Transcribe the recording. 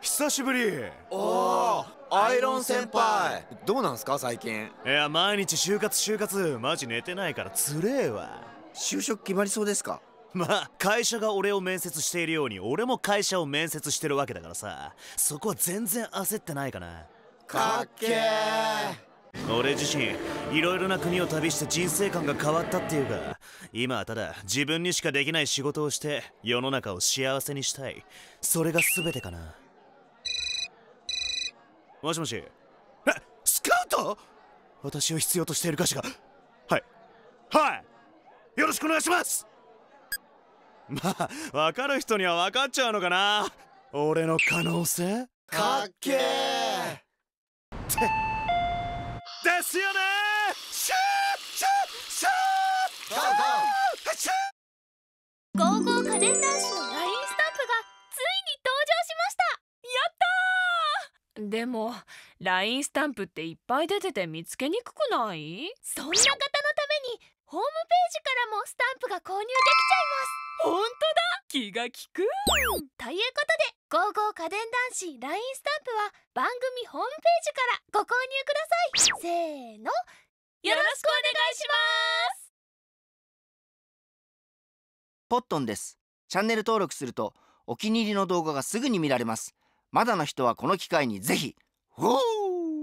久しぶりおおアイロン先輩どうなんすか最近いや毎日就活就活マジ寝てないからつれえわ就職決まりそうですか まあ会社が俺を面接しているように俺も会社を面接してるわけだからさそこは全然焦ってないかなかっけー俺自身いろいろな国を旅して人生観が変わったっていうか今はただ自分にしかできない仕事をして世の中を幸せにしたいそれが全てかなもしもしえスカウト私を必要としている歌詞がはいはいよろしくお願いしますまあ分かる人には分かっちゃうのかな俺の可能性かっけーってですよねシューシューシューゴーゴーシューゴーゴー家電男子の LINE スタンプがついに登場しましたやったーでも LINE スタンプっていっぱい出てて見つけにくくないそんな方のためにホームページからもスタンプが購入できちゃいます本当だ気が利くということで「ゴーゴー家電男子 LINE スタンプ」は番組ホームページからご購入くださいせーのよろしくお願いしますポットンですチャンネル登録するとお気に入りの動画がすぐに見られますまだの人はこの機会にぜひほう